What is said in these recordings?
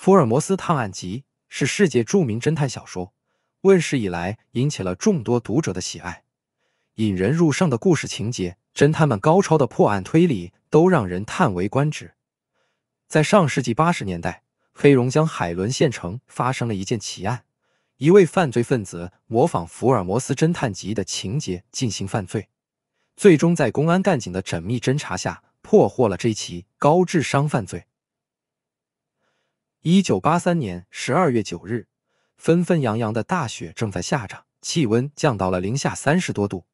《福尔摩斯探案集》是世界著名侦探小说，问世以来引起了众多读者的喜爱。引人入胜的故事情节，侦探们高超的破案推理，都让人叹为观止。在上世纪八十年代，黑龙江海伦县城发生了一件奇案，一位犯罪分子模仿《福尔摩斯侦探集》的情节进行犯罪，最终在公安干警的缜密侦查下破获了这起高智商犯罪。一九八三年十二月九日，纷纷扬扬的大雪正在下着，气温降到了零下三十多度。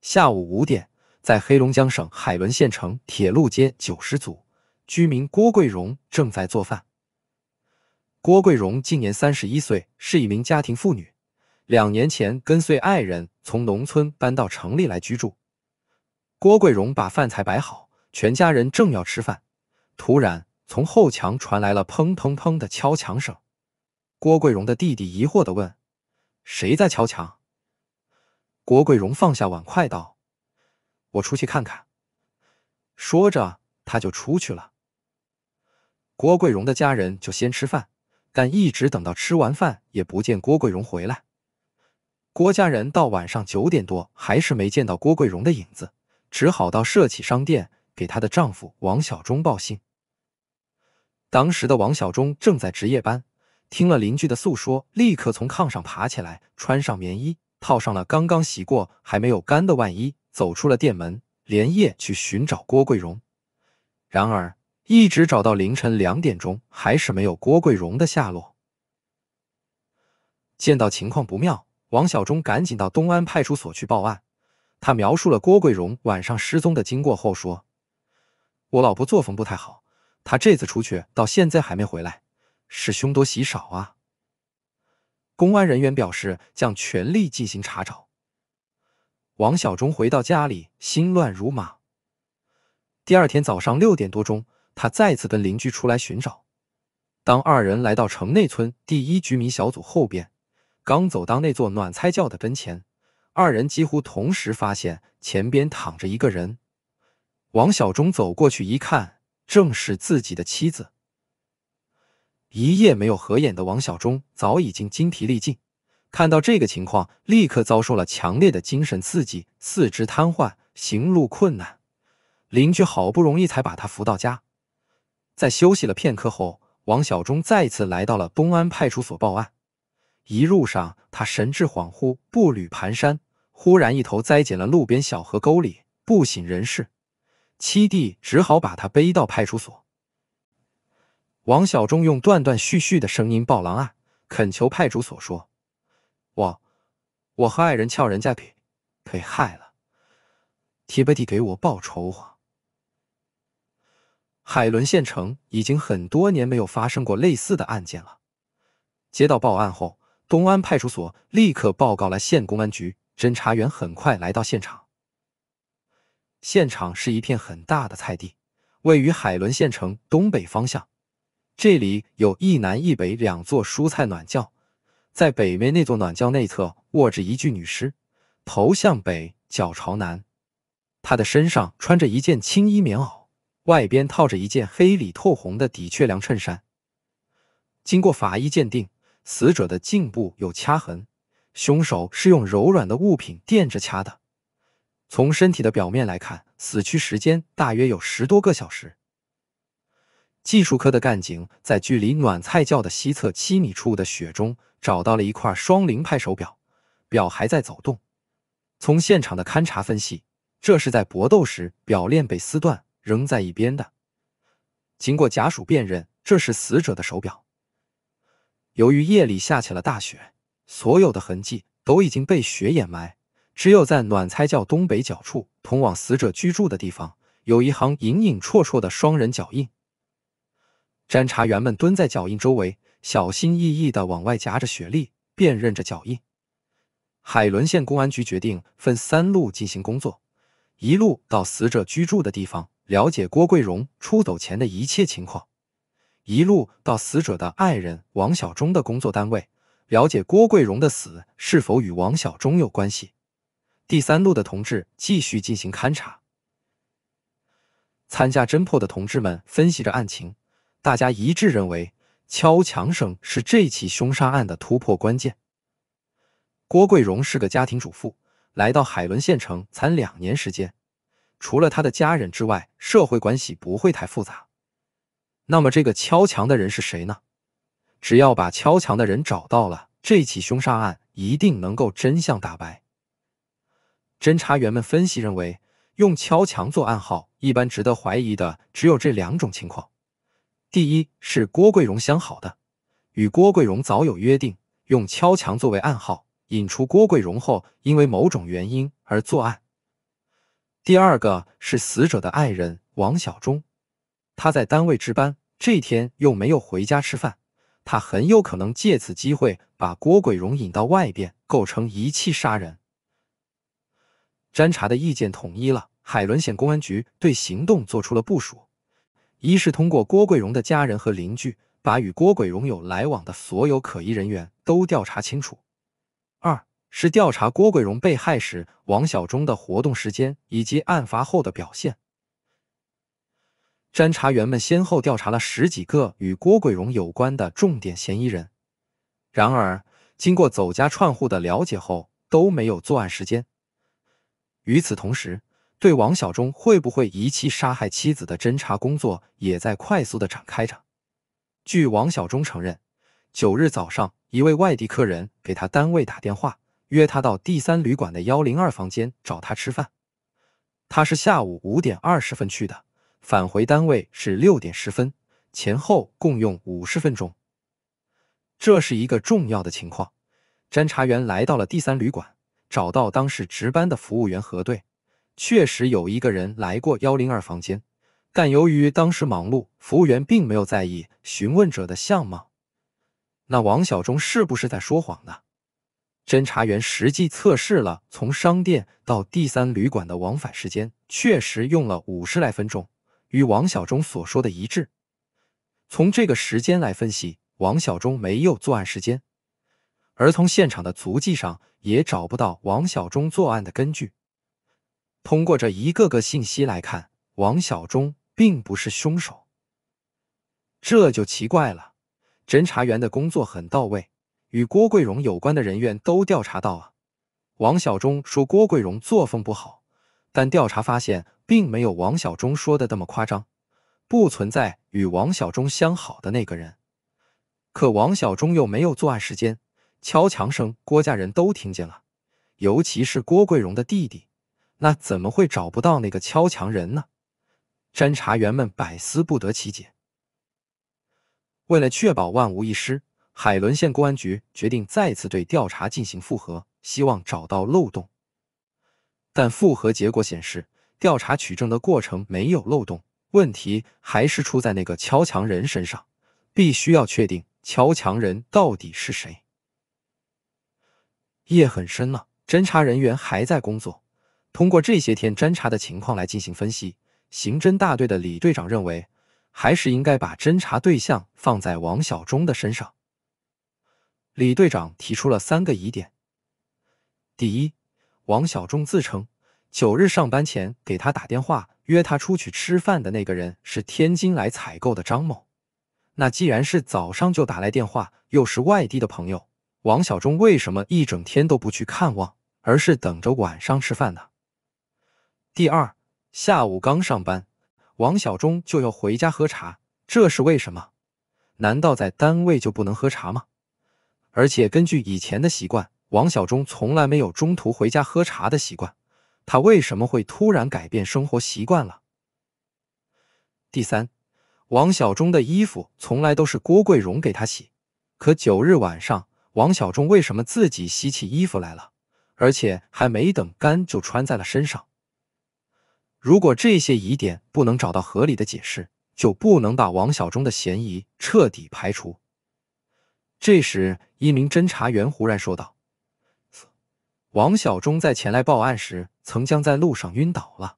下午五点，在黑龙江省海伦县城铁路街九十组，居民郭桂荣正在做饭。郭桂荣今年三十一岁，是一名家庭妇女，两年前跟随爱人从农村搬到城里来居住。郭桂荣把饭菜摆好，全家人正要吃饭，突然。从后墙传来了砰砰砰的敲墙声。郭桂荣的弟弟疑惑地问：“谁在敲墙？”郭桂荣放下碗筷道：“我出去看看。”说着，他就出去了。郭桂荣的家人就先吃饭，但一直等到吃完饭，也不见郭桂荣回来。郭家人到晚上九点多，还是没见到郭桂荣的影子，只好到社企商店给她的丈夫王小忠报信。当时的王小忠正在值夜班，听了邻居的诉说，立刻从炕上爬起来，穿上棉衣，套上了刚刚洗过还没有干的外衣，走出了店门，连夜去寻找郭桂荣。然而，一直找到凌晨两点钟，还是没有郭桂荣的下落。见到情况不妙，王小忠赶紧到东安派出所去报案。他描述了郭桂荣晚上失踪的经过后说：“我老婆作风不太好。”他这次出去到现在还没回来，是凶多吉少啊！公安人员表示将全力进行查找。王小忠回到家里，心乱如麻。第二天早上六点多钟，他再次跟邻居出来寻找。当二人来到城内村第一居民小组后边，刚走到那座暖菜窖的跟前，二人几乎同时发现前边躺着一个人。王小忠走过去一看。正是自己的妻子，一夜没有合眼的王小忠早已经精疲力尽，看到这个情况，立刻遭受了强烈的精神刺激，四肢瘫痪，行路困难。邻居好不容易才把他扶到家，在休息了片刻后，王小忠再次来到了东安派出所报案。一路上，他神志恍惚，步履蹒跚，忽然一头栽进了路边小河沟里，不省人事。七弟只好把他背到派出所。王小忠用断断续续的声音报了案，恳求派出所说：“我，我和爱人撬人家皮，被害了，替不替给我报仇啊？”海伦县城已经很多年没有发生过类似的案件了。接到报案后，东安派出所立刻报告了县公安局，侦查员很快来到现场。现场是一片很大的菜地，位于海伦县城东北方向。这里有一南一北两座蔬菜暖窖，在北面那座暖窖内侧卧着一具女尸，头向北，脚朝南。她的身上穿着一件青衣棉袄，外边套着一件黑里透红的的确良衬衫。经过法医鉴定，死者的颈部有掐痕，凶手是用柔软的物品垫着掐的。从身体的表面来看，死去时间大约有十多个小时。技术科的干警在距离暖菜窖的西侧七米处的雪中找到了一块双零派手表，表还在走动。从现场的勘查分析，这是在搏斗时表链被撕断扔在一边的。经过家属辨认，这是死者的手表。由于夜里下起了大雪，所有的痕迹都已经被雪掩埋。只有在暖猜窖东北角处，通往死者居住的地方，有一行隐隐绰绰的双人脚印。侦查员们蹲在脚印周围，小心翼翼地往外夹着雪莉，辨认着脚印。海伦县公安局决定分三路进行工作：一路到死者居住的地方，了解郭桂荣出走前的一切情况；一路到死者的爱人王小忠的工作单位，了解郭桂荣的死是否与王小忠有关系。第三路的同志继续进行勘查。参加侦破的同志们分析着案情，大家一致认为敲墙声是这起凶杀案的突破关键。郭桂荣是个家庭主妇，来到海伦县城才两年时间，除了她的家人之外，社会关系不会太复杂。那么，这个敲墙的人是谁呢？只要把敲墙的人找到了，这起凶杀案一定能够真相大白。侦查员们分析认为，用敲墙做暗号，一般值得怀疑的只有这两种情况：第一是郭桂荣相好的，与郭桂荣早有约定，用敲墙作为暗号，引出郭桂荣后，因为某种原因而作案；第二个是死者的爱人王小忠，他在单位值班，这天又没有回家吃饭，他很有可能借此机会把郭桂荣引到外边，构成遗弃杀人。侦查的意见统一了，海伦县公安局对行动做出了部署：一是通过郭桂荣的家人和邻居，把与郭桂荣有来往的所有可疑人员都调查清楚；二是调查郭桂荣被害时王小忠的活动时间以及案发后的表现。侦查员们先后调查了十几个与郭桂荣有关的重点嫌疑人，然而经过走家串户的了解后，都没有作案时间。与此同时，对王小忠会不会遗弃杀害妻子的侦查工作也在快速的展开着。据王小忠承认，九日早上，一位外地客人给他单位打电话，约他到第三旅馆的幺零二房间找他吃饭。他是下午五点二十分去的，返回单位是六点十分，前后共用五十分钟。这是一个重要的情况。侦查员来到了第三旅馆。找到当时值班的服务员核对，确实有一个人来过幺零二房间，但由于当时忙碌，服务员并没有在意询问者的相貌。那王小忠是不是在说谎呢？侦查员实际测试了从商店到第三旅馆的往返时间，确实用了五十来分钟，与王小忠所说的一致。从这个时间来分析，王小忠没有作案时间。而从现场的足迹上也找不到王小忠作案的根据。通过这一个个信息来看，王小忠并不是凶手。这就奇怪了，侦查员的工作很到位，与郭桂荣有关的人员都调查到啊。王小忠说郭桂荣作风不好，但调查发现并没有王小忠说的那么夸张，不存在与王小忠相好的那个人。可王小忠又没有作案时间。敲墙声，郭家人都听见了，尤其是郭桂荣的弟弟，那怎么会找不到那个敲墙人呢？侦查员们百思不得其解。为了确保万无一失，海伦县公安局决定再次对调查进行复核，希望找到漏洞。但复核结果显示，调查取证的过程没有漏洞，问题还是出在那个敲墙人身上，必须要确定敲墙人到底是谁。夜很深了，侦查人员还在工作。通过这些天侦查的情况来进行分析，刑侦大队的李队长认为，还是应该把侦查对象放在王小忠的身上。李队长提出了三个疑点：第一，王小忠自称九日上班前给他打电话约他出去吃饭的那个人是天津来采购的张某，那既然是早上就打来电话，又是外地的朋友。王小忠为什么一整天都不去看望，而是等着晚上吃饭呢？第二，下午刚上班，王小忠就要回家喝茶，这是为什么？难道在单位就不能喝茶吗？而且根据以前的习惯，王小忠从来没有中途回家喝茶的习惯，他为什么会突然改变生活习惯了？第三，王小忠的衣服从来都是郭桂荣给他洗，可九日晚上。王小忠为什么自己洗起衣服来了，而且还没等干就穿在了身上？如果这些疑点不能找到合理的解释，就不能把王小忠的嫌疑彻底排除。这时，一名侦查员忽然说道：“王小忠在前来报案时，曾将在路上晕倒了。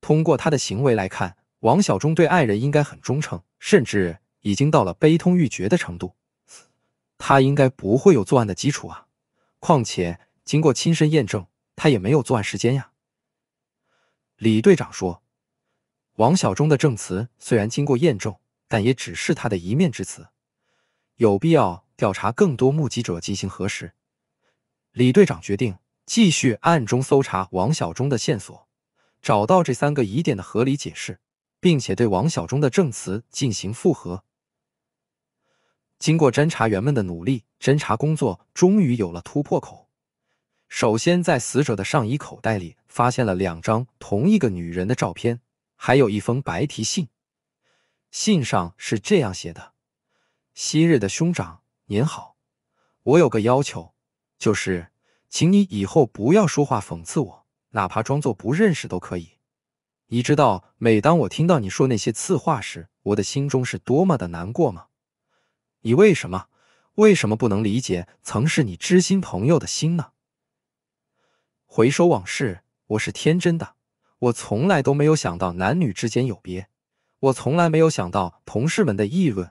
通过他的行为来看，王小忠对爱人应该很忠诚，甚至已经到了悲痛欲绝的程度。”他应该不会有作案的基础啊！况且经过亲身验证，他也没有作案时间呀。李队长说：“王小忠的证词虽然经过验证，但也只是他的一面之词，有必要调查更多目击者进行核实。”李队长决定继续暗中搜查王小忠的线索，找到这三个疑点的合理解释，并且对王小忠的证词进行复核。经过侦查员们的努力，侦查工作终于有了突破口。首先，在死者的上衣口袋里发现了两张同一个女人的照片，还有一封白提信。信上是这样写的：“昔日的兄长，您好，我有个要求，就是请你以后不要说话讽刺我，哪怕装作不认识都可以。你知道，每当我听到你说那些刺话时，我的心中是多么的难过吗？”你为什么为什么不能理解曾是你知心朋友的心呢？回首往事，我是天真的，我从来都没有想到男女之间有别，我从来没有想到同事们的议论，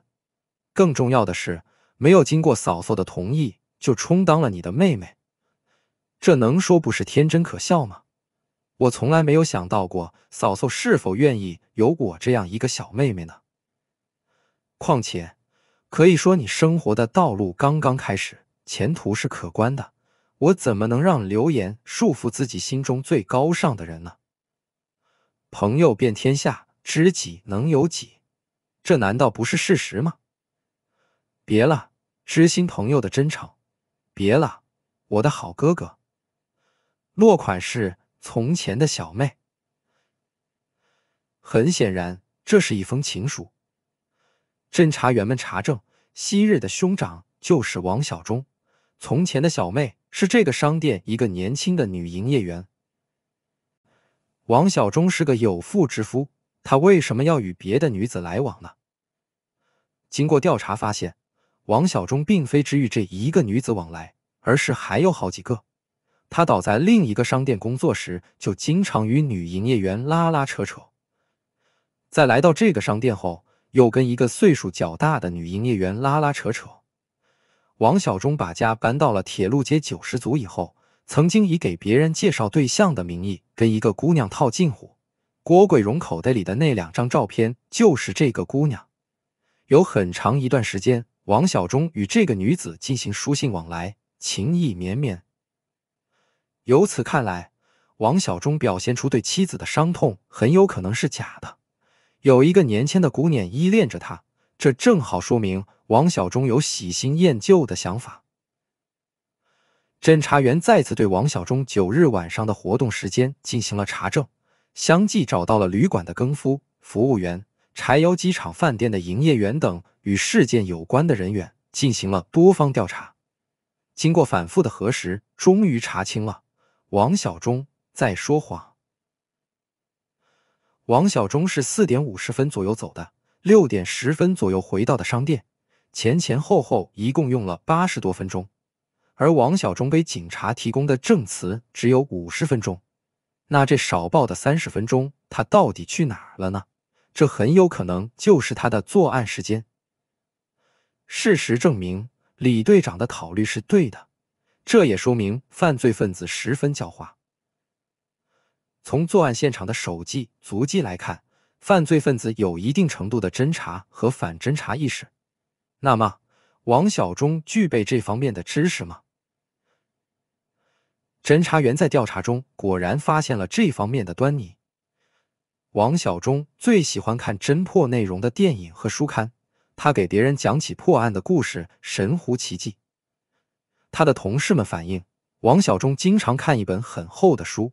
更重要的是，没有经过嫂嫂的同意就充当了你的妹妹，这能说不是天真可笑吗？我从来没有想到过嫂嫂是否愿意有我这样一个小妹妹呢？况且。可以说，你生活的道路刚刚开始，前途是可观的。我怎么能让流言束缚自己心中最高尚的人呢？朋友遍天下，知己能有几？这难道不是事实吗？别了，知心朋友的真诚，别了，我的好哥哥。落款是从前的小妹。很显然，这是一封情书。侦查员们查证，昔日的兄长就是王小忠，从前的小妹是这个商店一个年轻的女营业员。王小忠是个有妇之夫，他为什么要与别的女子来往呢？经过调查发现，王小忠并非只与这一个女子往来，而是还有好几个。他倒在另一个商店工作时，就经常与女营业员拉拉扯扯，在来到这个商店后。又跟一个岁数较大的女营业员拉拉扯扯。王小忠把家搬到了铁路街九十组以后，曾经以给别人介绍对象的名义跟一个姑娘套近乎。郭桂荣口袋里的那两张照片就是这个姑娘。有很长一段时间，王小忠与这个女子进行书信往来，情意绵绵。由此看来，王小忠表现出对妻子的伤痛很有可能是假的。有一个年轻的姑娘依恋着他，这正好说明王小忠有喜新厌旧的想法。侦查员再次对王小忠九日晚上的活动时间进行了查证，相继找到了旅馆的更夫、服务员、柴油机场饭店的营业员等与事件有关的人员，进行了多方调查。经过反复的核实，终于查清了王小忠在说谎。王小忠是四点五十分左右走的，六点十分左右回到的商店，前前后后一共用了八十多分钟。而王小忠被警察提供的证词只有五十分钟，那这少报的三十分钟，他到底去哪儿了呢？这很有可能就是他的作案时间。事实证明，李队长的考虑是对的，这也说明犯罪分子十分狡猾。从作案现场的手迹、足迹来看，犯罪分子有一定程度的侦查和反侦查意识。那么，王小忠具备这方面的知识吗？侦查员在调查中果然发现了这方面的端倪。王小忠最喜欢看侦破内容的电影和书刊，他给别人讲起破案的故事，神乎其技。他的同事们反映，王小忠经常看一本很厚的书。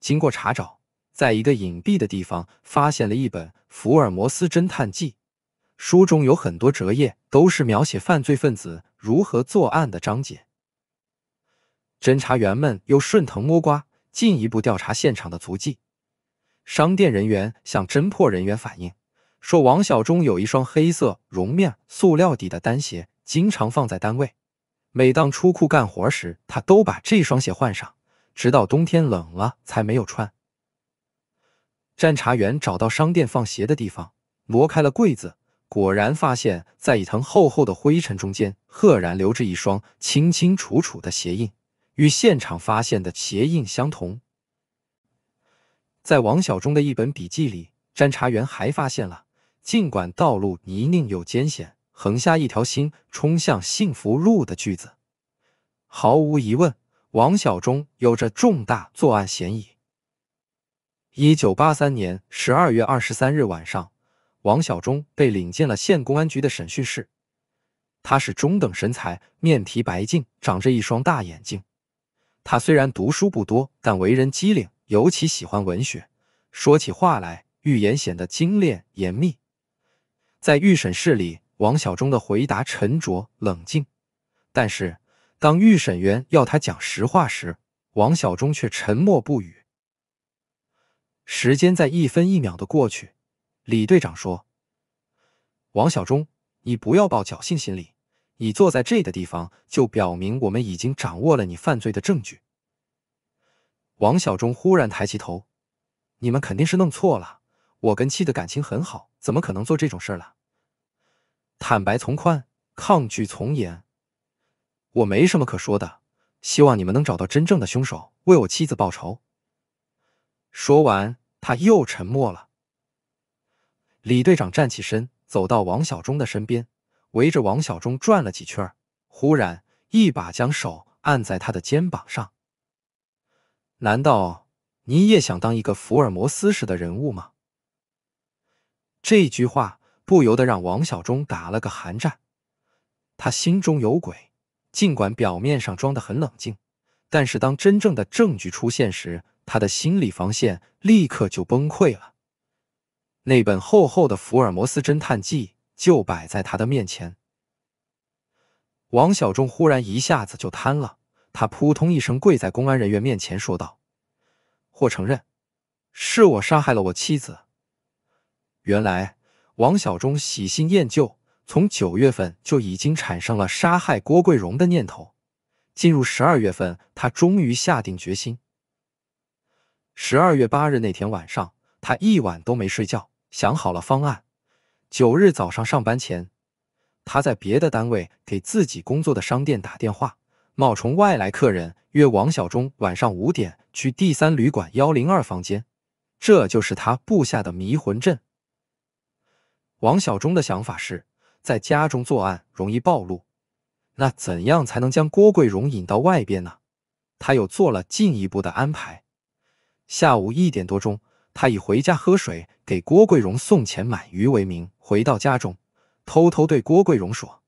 经过查找，在一个隐蔽的地方发现了一本《福尔摩斯侦探记》，书中有很多折页，都是描写犯罪分子如何作案的章节。侦查员们又顺藤摸瓜，进一步调查现场的足迹。商店人员向侦破人员反映说，王小忠有一双黑色绒面、塑料底的单鞋，经常放在单位。每当出库干活时，他都把这双鞋换上。直到冬天冷了，才没有穿。侦查员找到商店放鞋的地方，挪开了柜子，果然发现在一层厚厚的灰尘中间，赫然留着一双清清楚楚的鞋印，与现场发现的鞋印相同。在王小忠的一本笔记里，侦查员还发现了“尽管道路泥泞又艰险，横下一条心，冲向幸福路”的句子。毫无疑问。王小忠有着重大作案嫌疑。一九八三年十二月二十三日晚上，王小忠被领进了县公安局的审讯室。他是中等身材，面皮白净，长着一双大眼睛。他虽然读书不多，但为人机灵，尤其喜欢文学。说起话来，语言显得精炼严密。在预审室里，王小忠的回答沉着冷静，但是。当预审员要他讲实话时，王小忠却沉默不语。时间在一分一秒的过去。李队长说：“王小忠，你不要抱侥幸心理。你坐在这的地方，就表明我们已经掌握了你犯罪的证据。”王小忠忽然抬起头：“你们肯定是弄错了。我跟妻的感情很好，怎么可能做这种事了？”坦白从宽，抗拒从严。我没什么可说的，希望你们能找到真正的凶手，为我妻子报仇。说完，他又沉默了。李队长站起身，走到王小忠的身边，围着王小忠转了几圈，忽然一把将手按在他的肩膀上：“难道你也想当一个福尔摩斯式的人物吗？”这句话不由得让王小忠打了个寒战，他心中有鬼。尽管表面上装得很冷静，但是当真正的证据出现时，他的心理防线立刻就崩溃了。那本厚厚的《福尔摩斯侦探记》就摆在他的面前。王小忠忽然一下子就瘫了，他扑通一声跪在公安人员面前，说道：“我承认，是我杀害了我妻子。”原来，王小忠喜新厌旧。从九月份就已经产生了杀害郭桂荣的念头。进入十二月份，他终于下定决心。十二月八日那天晚上，他一晚都没睡觉，想好了方案。九日早上上班前，他在别的单位给自己工作的商店打电话，冒充外来客人，约王小忠晚上五点去第三旅馆幺零二房间。这就是他布下的迷魂阵。王小忠的想法是。在家中作案容易暴露，那怎样才能将郭桂荣引到外边呢？他又做了进一步的安排。下午一点多钟，他以回家喝水、给郭桂荣送钱买鱼为名回到家中，偷偷对郭桂荣说：“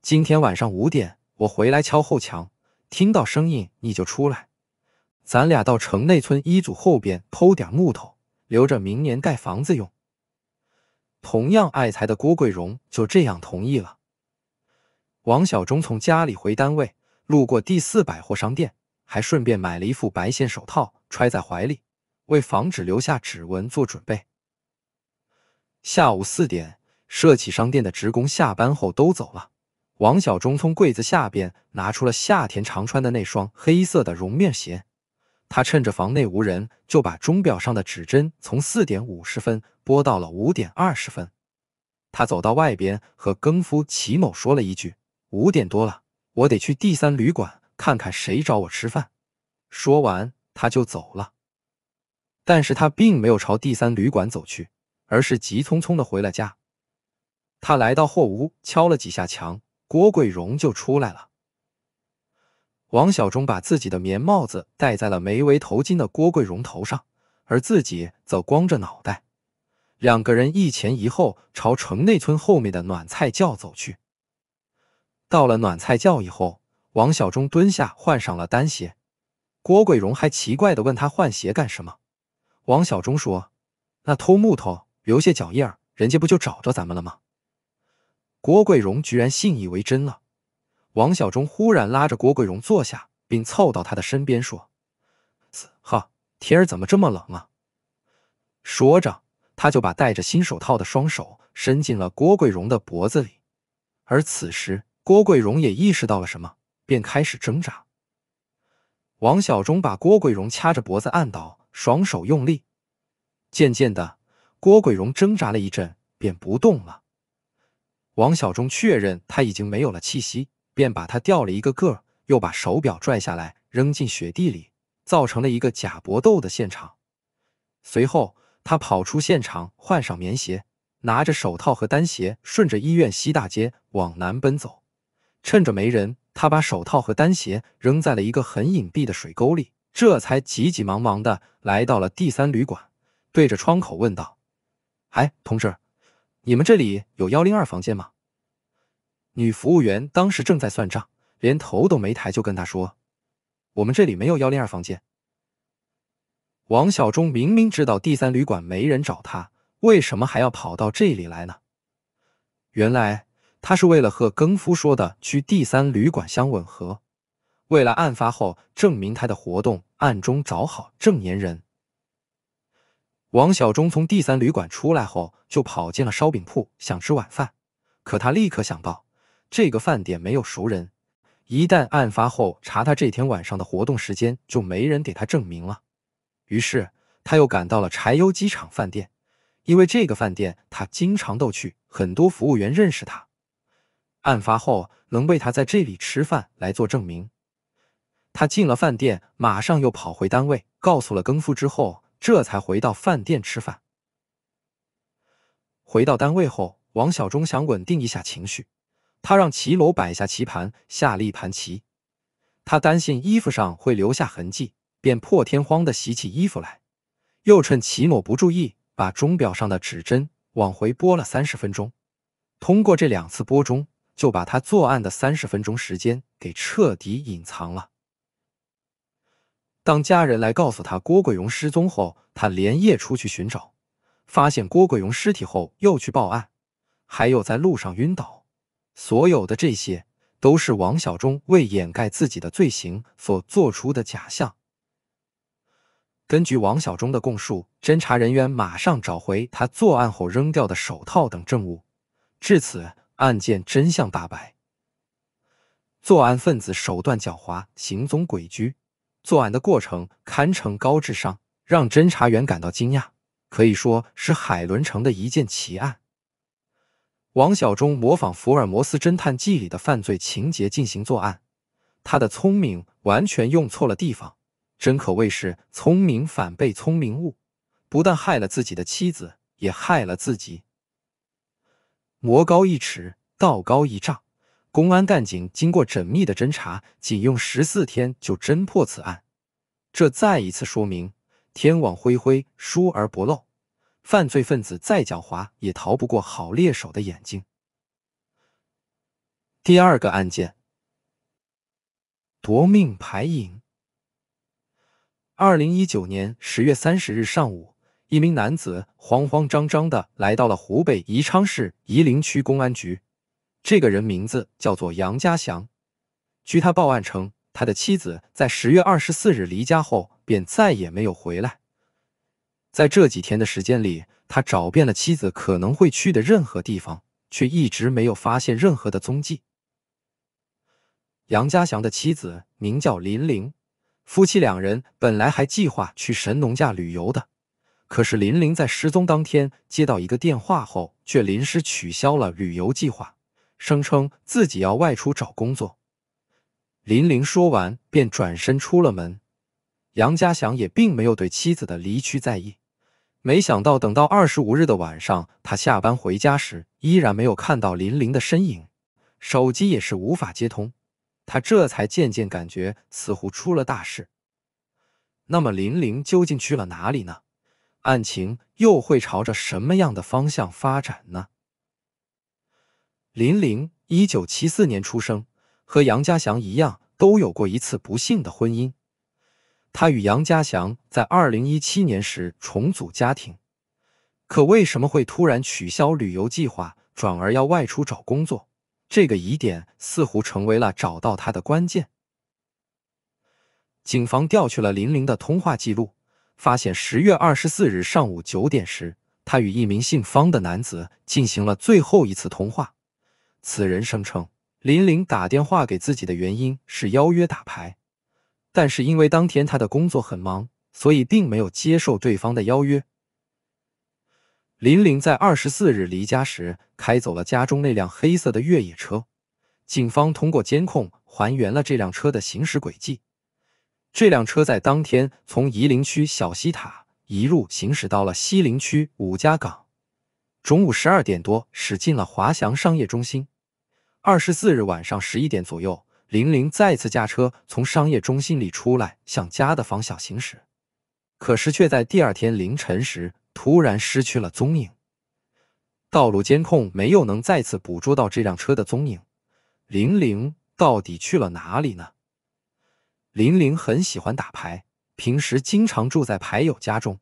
今天晚上五点我回来敲后墙，听到声音你就出来，咱俩到城内村一组后边偷点木头，留着明年盖房子用。”同样爱财的郭桂荣就这样同意了。王小忠从家里回单位，路过第四百货商店，还顺便买了一副白线手套揣在怀里，为防止留下指纹做准备。下午四点，社企商店的职工下班后都走了，王小忠从柜子下边拿出了夏天常穿的那双黑色的绒面鞋。他趁着房内无人，就把钟表上的指针从四点五十分拨到了五点二十分。他走到外边，和更夫齐某说了一句：“五点多了，我得去第三旅馆看看谁找我吃饭。”说完，他就走了。但是他并没有朝第三旅馆走去，而是急匆匆的回了家。他来到货屋，敲了几下墙，郭桂荣就出来了。王小忠把自己的棉帽子戴在了没围头巾的郭桂荣头上，而自己则光着脑袋，两个人一前一后朝城内村后面的暖菜窖走去。到了暖菜窖以后，王小忠蹲下换上了单鞋，郭桂荣还奇怪地问他换鞋干什么。王小忠说：“那偷木头留下脚印儿，人家不就找着咱们了吗？”郭桂荣居然信以为真了。王小忠忽然拉着郭桂荣坐下，并凑到她的身边说：“哈，天儿怎么这么冷啊？”说着，他就把戴着新手套的双手伸进了郭桂荣的脖子里。而此时，郭桂荣也意识到了什么，便开始挣扎。王小忠把郭桂荣掐着脖子按倒，双手用力。渐渐的，郭桂荣挣扎了一阵，便不动了。王小忠确认他已经没有了气息。便把他掉了一个个又把手表拽下来扔进雪地里，造成了一个假搏斗的现场。随后，他跑出现场，换上棉鞋，拿着手套和单鞋，顺着医院西大街往南奔走。趁着没人，他把手套和单鞋扔在了一个很隐蔽的水沟里，这才急急忙忙地来到了第三旅馆，对着窗口问道：“哎，同志，你们这里有幺零二房间吗？”女服务员当时正在算账，连头都没抬就跟他说：“我们这里没有幺零二房间。”王小忠明明知道第三旅馆没人找他，为什么还要跑到这里来呢？原来他是为了和更夫说的去第三旅馆相吻合，为了案发后证明他的活动，暗中找好证言人。王小忠从第三旅馆出来后，就跑进了烧饼铺想吃晚饭，可他立刻想到。这个饭店没有熟人，一旦案发后查他这天晚上的活动时间，就没人给他证明了。于是他又赶到了柴油机场饭店，因为这个饭店他经常都去，很多服务员认识他，案发后能被他在这里吃饭来做证明。他进了饭店，马上又跑回单位，告诉了更夫之后，这才回到饭店吃饭。回到单位后，王小忠想稳定一下情绪。他让齐某摆下棋盘下了一盘棋，他担心衣服上会留下痕迹，便破天荒地洗起衣服来。又趁齐某不注意，把钟表上的指针往回拨了三十分钟。通过这两次拨钟，就把他作案的三十分钟时间给彻底隐藏了。当家人来告诉他郭桂荣失踪后，他连夜出去寻找，发现郭桂荣尸体后又去报案，还有在路上晕倒。所有的这些都是王小忠为掩盖自己的罪行所做出的假象。根据王小忠的供述，侦查人员马上找回他作案后扔掉的手套等证物。至此，案件真相大白。作案分子手段狡猾，行踪诡谲，作案的过程堪称高智商，让侦查员感到惊讶，可以说是海伦城的一件奇案。王小忠模仿《福尔摩斯侦探记》里的犯罪情节进行作案，他的聪明完全用错了地方，真可谓是聪明反被聪明误，不但害了自己的妻子，也害了自己。魔高一尺，道高一丈，公安干警经过缜密的侦查，仅用十四天就侦破此案，这再一次说明天网恢恢，疏而不漏。犯罪分子再狡猾，也逃不过好猎手的眼睛。第二个案件：夺命牌瘾。二零一九年十月三十日上午，一名男子慌慌张张的来到了湖北宜昌市夷陵区公安局。这个人名字叫做杨家祥。据他报案称，他的妻子在十月二十四日离家后，便再也没有回来。在这几天的时间里，他找遍了妻子可能会去的任何地方，却一直没有发现任何的踪迹。杨家祥的妻子名叫林玲，夫妻两人本来还计划去神农架旅游的，可是林玲在失踪当天接到一个电话后，却临时取消了旅游计划，声称自己要外出找工作。林玲说完便转身出了门，杨家祥也并没有对妻子的离去在意。没想到，等到二十五日的晚上，他下班回家时，依然没有看到林玲的身影，手机也是无法接通。他这才渐渐感觉，似乎出了大事。那么，林玲究竟去了哪里呢？案情又会朝着什么样的方向发展呢？林玲，一九七四年出生，和杨家祥一样，都有过一次不幸的婚姻。他与杨家祥在二零一七年时重组家庭，可为什么会突然取消旅游计划，转而要外出找工作？这个疑点似乎成为了找到他的关键。警方调取了林玲的通话记录，发现十月二十四日上午九点时，他与一名姓方的男子进行了最后一次通话。此人声称，林玲打电话给自己的原因是邀约打牌。但是因为当天他的工作很忙，所以并没有接受对方的邀约。林玲在二十四日离家时，开走了家中那辆黑色的越野车。警方通过监控还原了这辆车的行驶轨迹。这辆车在当天从夷陵区小西塔一路行驶到了西陵区伍家岗，中午十二点多驶进了华翔商业中心。二十四日晚上十一点左右。玲玲再次驾车从商业中心里出来，向家的方向行驶，可是却在第二天凌晨时突然失去了踪影。道路监控没有能再次捕捉到这辆车的踪影。玲玲到底去了哪里呢？玲玲很喜欢打牌，平时经常住在牌友家中。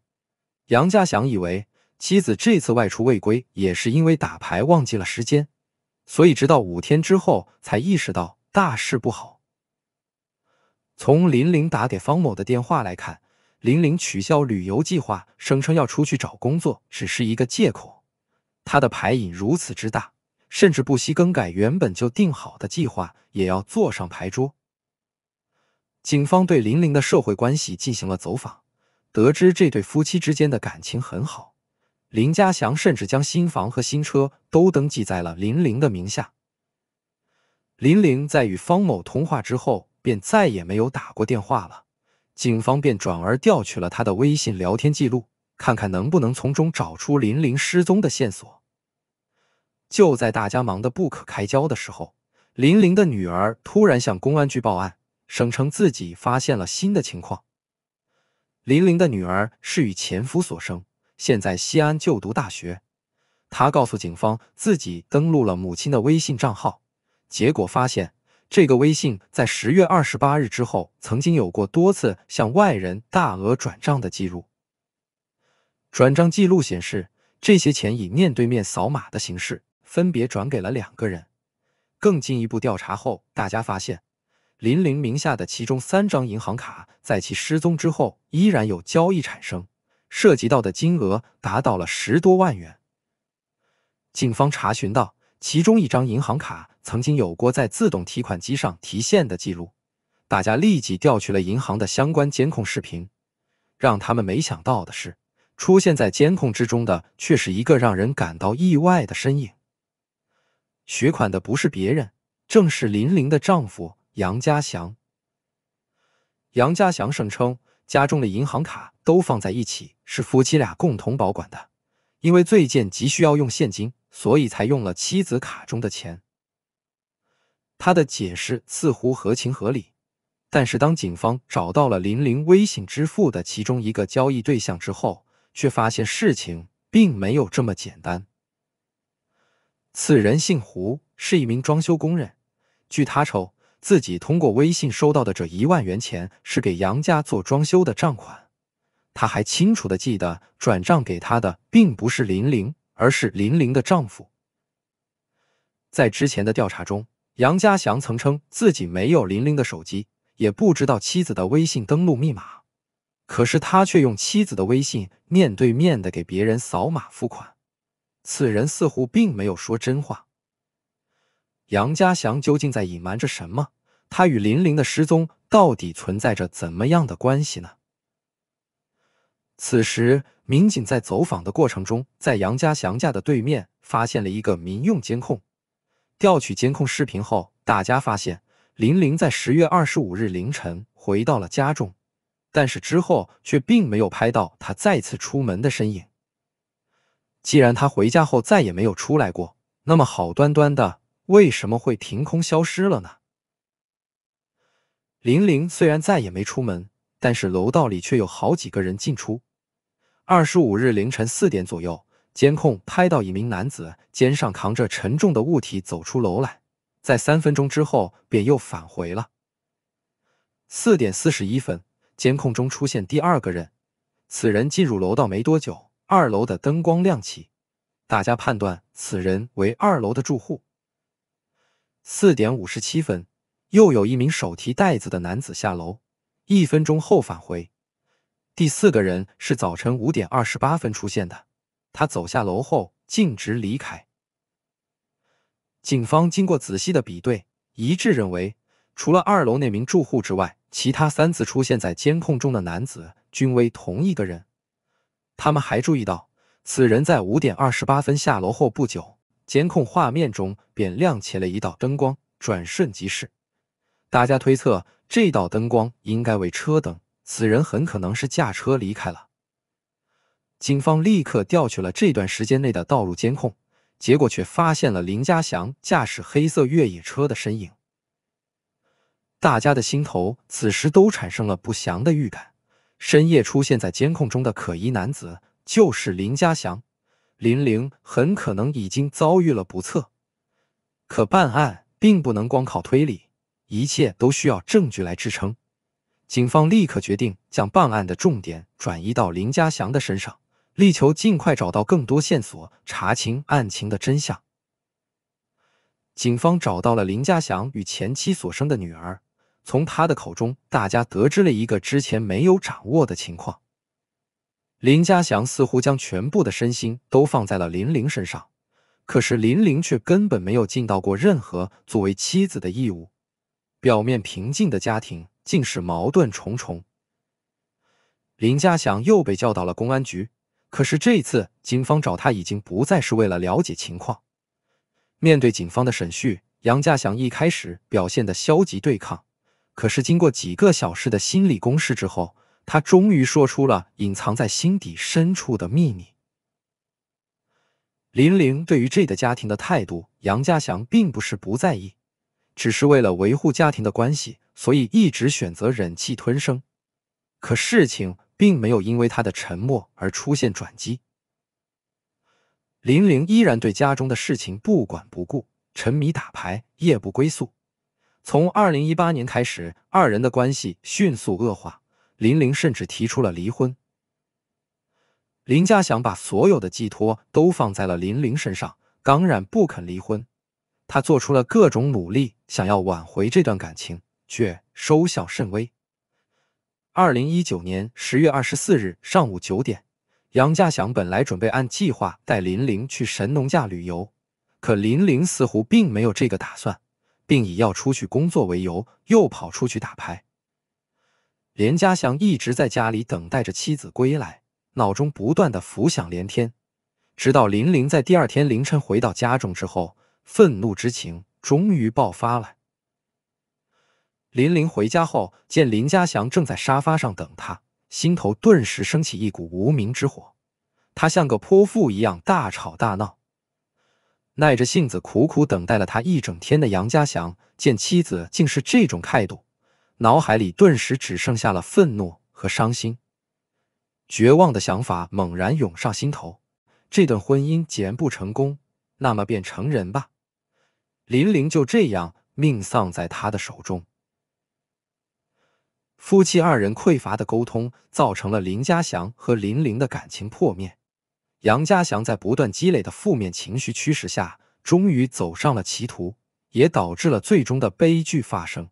杨家祥以为妻子这次外出未归，也是因为打牌忘记了时间，所以直到五天之后才意识到。大事不好！从林玲打给方某的电话来看，林玲取消旅游计划，声称要出去找工作，只是一个借口。他的牌瘾如此之大，甚至不惜更改原本就定好的计划，也要坐上牌桌。警方对林玲的社会关系进行了走访，得知这对夫妻之间的感情很好。林家祥甚至将新房和新车都登记在了林玲的名下。林玲在与方某通话之后，便再也没有打过电话了。警方便转而调取了他的微信聊天记录，看看能不能从中找出林玲失踪的线索。就在大家忙得不可开交的时候，林玲的女儿突然向公安局报案，声称自己发现了新的情况。林玲的女儿是与前夫所生，现在西安就读大学。她告诉警方，自己登录了母亲的微信账号。结果发现，这个微信在十月二十八日之后，曾经有过多次向外人大额转账的记录。转账记录显示，这些钱以面对面扫码的形式，分别转给了两个人。更进一步调查后，大家发现，林玲名下的其中三张银行卡，在其失踪之后，依然有交易产生，涉及到的金额达到了十多万元。警方查询到，其中一张银行卡。曾经有过在自动提款机上提现的记录，大家立即调取了银行的相关监控视频。让他们没想到的是，出现在监控之中的却是一个让人感到意外的身影。取款的不是别人，正是林玲的丈夫杨家祥。杨家祥声称，家中的银行卡都放在一起，是夫妻俩共同保管的。因为最近急需要用现金，所以才用了妻子卡中的钱。他的解释似乎合情合理，但是当警方找到了林玲微信支付的其中一个交易对象之后，却发现事情并没有这么简单。此人姓胡，是一名装修工人。据他称，自己通过微信收到的这一万元钱是给杨家做装修的账款。他还清楚的记得，转账给他的并不是林玲，而是林玲的丈夫。在之前的调查中。杨家祥曾称自己没有林玲的手机，也不知道妻子的微信登录密码，可是他却用妻子的微信面对面的给别人扫码付款，此人似乎并没有说真话。杨家祥究竟在隐瞒着什么？他与林玲的失踪到底存在着怎么样的关系呢？此时，民警在走访的过程中，在杨家祥家的对面发现了一个民用监控。调取监控视频后，大家发现林玲在十月二十五日凌晨回到了家中，但是之后却并没有拍到她再次出门的身影。既然她回家后再也没有出来过，那么好端端的为什么会凭空消失了呢？林玲虽然再也没出门，但是楼道里却有好几个人进出。二十五日凌晨四点左右。监控拍到一名男子肩上扛着沉重的物体走出楼来，在三分钟之后便又返回了。四点四十一分，监控中出现第二个人，此人进入楼道没多久，二楼的灯光亮起，大家判断此人为二楼的住户。四点五十七分，又有一名手提袋子的男子下楼，一分钟后返回。第四个人是早晨五点二十八分出现的。他走下楼后径直离开。警方经过仔细的比对，一致认为，除了二楼那名住户之外，其他三次出现在监控中的男子均为同一个人。他们还注意到，此人在五点二十八分下楼后不久，监控画面中便亮起了一道灯光，转瞬即逝。大家推测，这道灯光应该为车灯，此人很可能是驾车离开了。警方立刻调取了这段时间内的道路监控，结果却发现了林家祥驾驶黑色越野车的身影。大家的心头此时都产生了不祥的预感。深夜出现在监控中的可疑男子就是林家祥，林玲很可能已经遭遇了不测。可办案并不能光靠推理，一切都需要证据来支撑。警方立刻决定将办案的重点转移到林家祥的身上。力求尽快找到更多线索，查清案情的真相。警方找到了林家祥与前妻所生的女儿，从她的口中，大家得知了一个之前没有掌握的情况：林家祥似乎将全部的身心都放在了林玲身上，可是林玲却根本没有尽到过任何作为妻子的义务。表面平静的家庭，竟是矛盾重重。林家祥又被叫到了公安局。可是这次，警方找他已经不再是为了了解情况。面对警方的审讯，杨家祥一开始表现的消极对抗。可是经过几个小时的心理攻势之后，他终于说出了隐藏在心底深处的秘密。林玲对于这个家庭的态度，杨家祥并不是不在意，只是为了维护家庭的关系，所以一直选择忍气吞声。可事情……并没有因为他的沉默而出现转机，林玲依然对家中的事情不管不顾，沉迷打牌，夜不归宿。从二零一八年开始，二人的关系迅速恶化，林玲甚至提出了离婚。林家想把所有的寄托都放在了林玲身上，当然不肯离婚。他做出了各种努力，想要挽回这段感情，却收效甚微。二零一九年十月二十四日上午九点，杨家祥本来准备按计划带林玲去神农架旅游，可林玲似乎并没有这个打算，并以要出去工作为由，又跑出去打牌。连家祥一直在家里等待着妻子归来，脑中不断的浮想联翩，直到林玲在第二天凌晨回到家中之后，愤怒之情终于爆发了。林玲回家后，见林家祥正在沙发上等她，心头顿时升起一股无名之火。她像个泼妇一样大吵大闹。耐着性子苦苦等待了她一整天的杨家祥，见妻子竟是这种态度，脑海里顿时只剩下了愤怒和伤心。绝望的想法猛然涌上心头：这段婚姻既然不成功，那么便成人吧。林玲就这样命丧在他的手中。夫妻二人匮乏的沟通，造成了林家祥和林玲的感情破灭。杨家祥在不断积累的负面情绪驱使下，终于走上了歧途，也导致了最终的悲剧发生。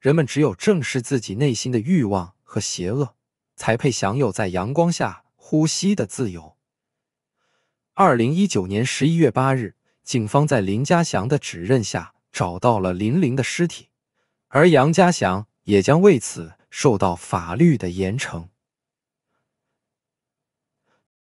人们只有正视自己内心的欲望和邪恶，才配享有在阳光下呼吸的自由。二零一九年十一月八日，警方在林家祥的指认下找到了林玲的尸体，而杨家祥。也将为此受到法律的严惩。